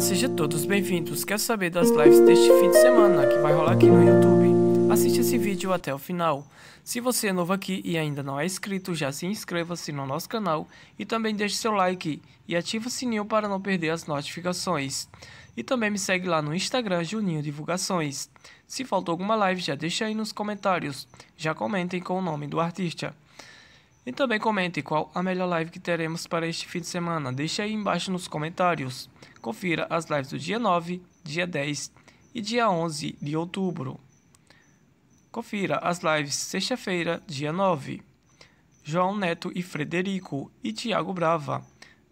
seja todos bem-vindos. Quer saber das lives deste fim de semana que vai rolar aqui no YouTube? Assiste esse vídeo até o final. Se você é novo aqui e ainda não é inscrito, já se inscreva-se no nosso canal e também deixe seu like e ativa o sininho para não perder as notificações. E também me segue lá no Instagram Juninho Divulgações. Se faltou alguma live, já deixa aí nos comentários. Já comentem com o nome do artista. E também comente qual a melhor live que teremos para este fim de semana. Deixe aí embaixo nos comentários. Confira as lives do dia 9, dia 10 e dia 11 de outubro. Confira as lives sexta-feira, dia 9. João Neto e Frederico e Tiago Brava.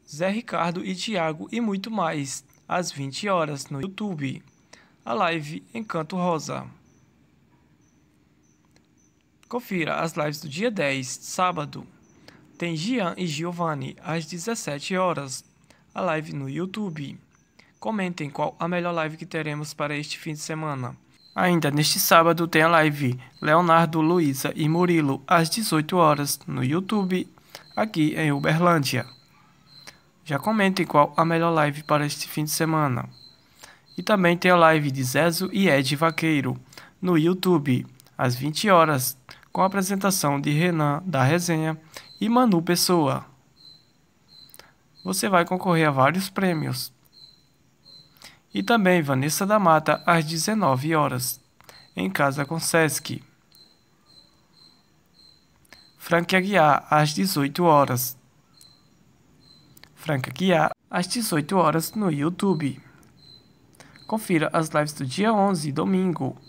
Zé Ricardo e Tiago e muito mais, às 20 horas no YouTube. A live Encanto Rosa. Confira as lives do dia 10, sábado. Tem Gian e Giovanni às 17 horas. A live no YouTube. Comentem qual a melhor live que teremos para este fim de semana. Ainda neste sábado tem a live Leonardo, Luísa e Murilo às 18 horas no YouTube, aqui em Uberlândia. Já comentem qual a melhor live para este fim de semana. E também tem a live de Zezo e Ed Vaqueiro no YouTube às 20 horas com a apresentação de Renan da Resenha e Manu Pessoa. Você vai concorrer a vários prêmios. E também Vanessa da Mata às 19 horas, em Casa com Sesc. Frank Aguiar às 18 horas. Frank Aguiar às 18 horas no YouTube. Confira as lives do dia 11, domingo.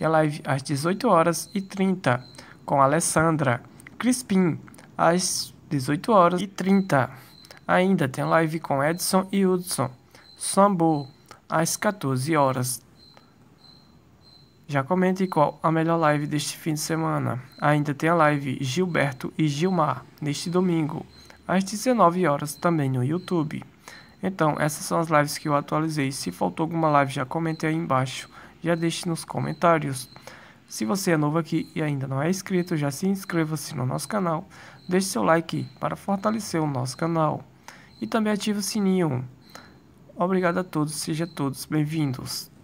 Tem live às 18 horas e 30 com Alessandra Crispim às 18 horas e 30. Ainda tem live com Edson e Hudson Sambo às 14 horas. Já comente qual a melhor live deste fim de semana. Ainda tem a live Gilberto e Gilmar neste domingo às 19 horas também no YouTube. Então, essas são as lives que eu atualizei. Se faltou alguma live, já comente aí embaixo já deixe nos comentários. Se você é novo aqui e ainda não é inscrito, já se inscreva-se no nosso canal, deixe seu like para fortalecer o nosso canal e também ative o sininho. Obrigado a todos, sejam todos bem-vindos.